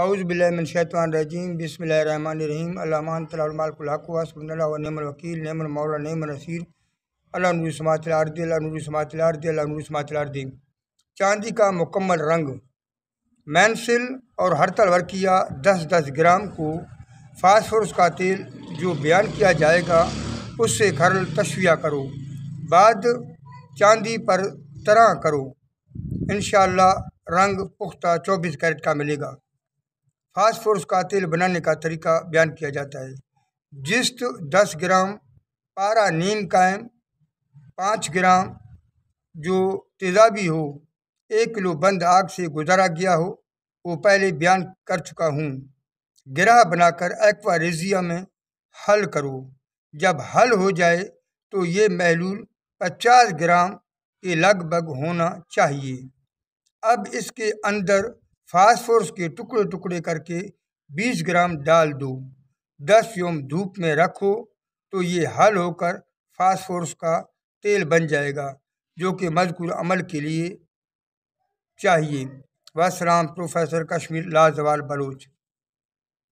अउज़बिलशैतवानरजीम बसमीम अलामान तलाकुल्लाकुलनमवकील नमन मौला नमन नसीर अल्लाह समातलारदी अल्लाह समातलारदी चांदी का मुकम्मल रंग मैनसिल और हड़तल वर्किया दस दस ग्राम को फास्फोरस का तेल जो बयान किया जाएगा उससे घर तशविया करो बाद चांदी पर तरह करो इन रंग पुख्ता चौबीस कैरेट का मिलेगा फास्फोरस का तेल बनाने का तरीका बयान किया जाता है जिस्ट दस ग्राम पारा नीम कायम पाँच ग्राम जो तेजाबी हो एक किलो बंद आग से गुजारा गया हो वो पहले बयान कर चुका हूँ ग्रह बनाकर एक्वारेजिया में हल करो जब हल हो जाए तो ये महलूल 50 ग्राम के लगभग होना चाहिए अब इसके अंदर फास्फोरस के टुकड़े टुकड़े करके 20 ग्राम डाल दो 10 योम धूप में रखो तो ये हल होकर फास्फोरस का तेल बन जाएगा जो कि मजकूर अमल के लिए चाहिए वसराम प्रोफेसर कश्मीर लाजवाल बलोच